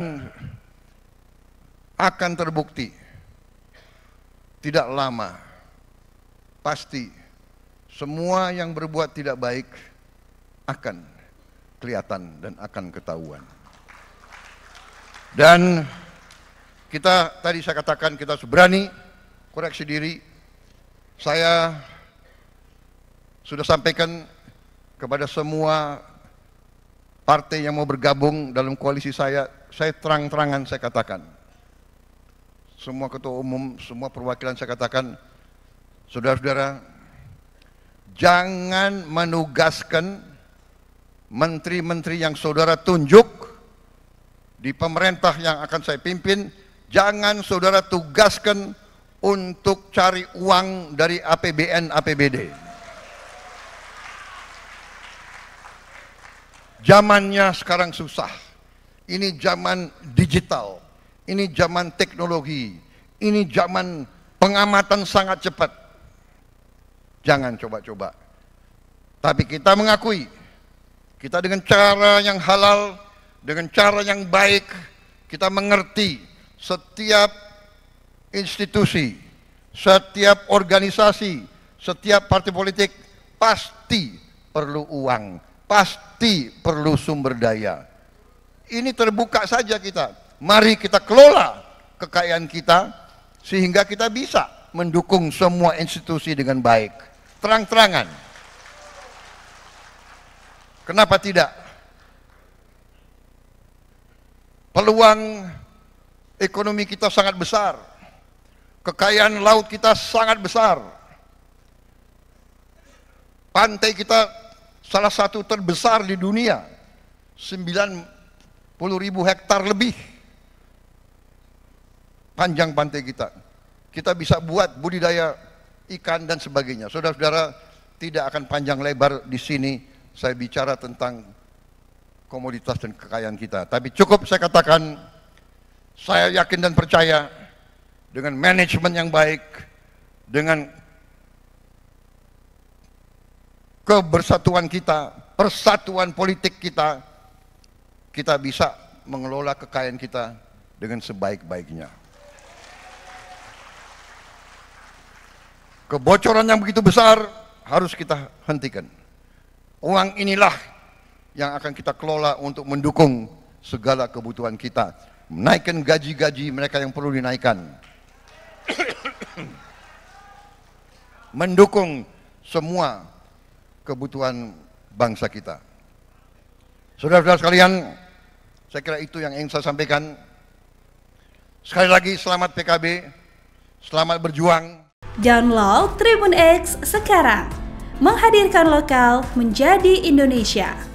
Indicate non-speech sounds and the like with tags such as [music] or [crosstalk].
Hmm. akan terbukti tidak lama pasti semua yang berbuat tidak baik akan kelihatan dan akan ketahuan. Dan kita tadi saya katakan kita seberani berani koreksi diri. Saya sudah sampaikan kepada semua partai yang mau bergabung dalam koalisi saya, saya terang-terangan saya katakan. Semua ketua umum, semua perwakilan saya katakan, saudara-saudara, jangan menugaskan menteri-menteri yang saudara tunjuk di pemerintah yang akan saya pimpin, jangan saudara tugaskan untuk cari uang dari APBN APBD. Zamannya sekarang susah. Ini zaman digital, ini zaman teknologi, ini zaman pengamatan sangat cepat. Jangan coba-coba. Tapi kita mengakui, kita dengan cara yang halal, dengan cara yang baik, kita mengerti setiap institusi, setiap organisasi, setiap partai politik pasti perlu uang pasti perlu sumber daya. Ini terbuka saja kita. Mari kita kelola kekayaan kita sehingga kita bisa mendukung semua institusi dengan baik. Terang-terangan. Kenapa tidak? Peluang ekonomi kita sangat besar. Kekayaan laut kita sangat besar. Pantai kita salah satu terbesar di dunia 90 ribu hektar lebih panjang pantai kita kita bisa buat budidaya ikan dan sebagainya saudara-saudara tidak akan panjang lebar di sini saya bicara tentang komoditas dan kekayaan kita tapi cukup saya katakan saya yakin dan percaya dengan manajemen yang baik dengan kebersatuan kita, persatuan politik kita, kita bisa mengelola kekayaan kita dengan sebaik-baiknya. Kebocoran yang begitu besar harus kita hentikan. Uang inilah yang akan kita kelola untuk mendukung segala kebutuhan kita. Menaikkan gaji-gaji mereka yang perlu dinaikkan. [coughs] Mendukung semua kebutuhan bangsa kita. Saudara-saudara sekalian, saya kira itu yang ingin saya sampaikan. Sekali lagi selamat PKB, selamat berjuang. Download Tribun X sekarang, menghadirkan lokal menjadi Indonesia.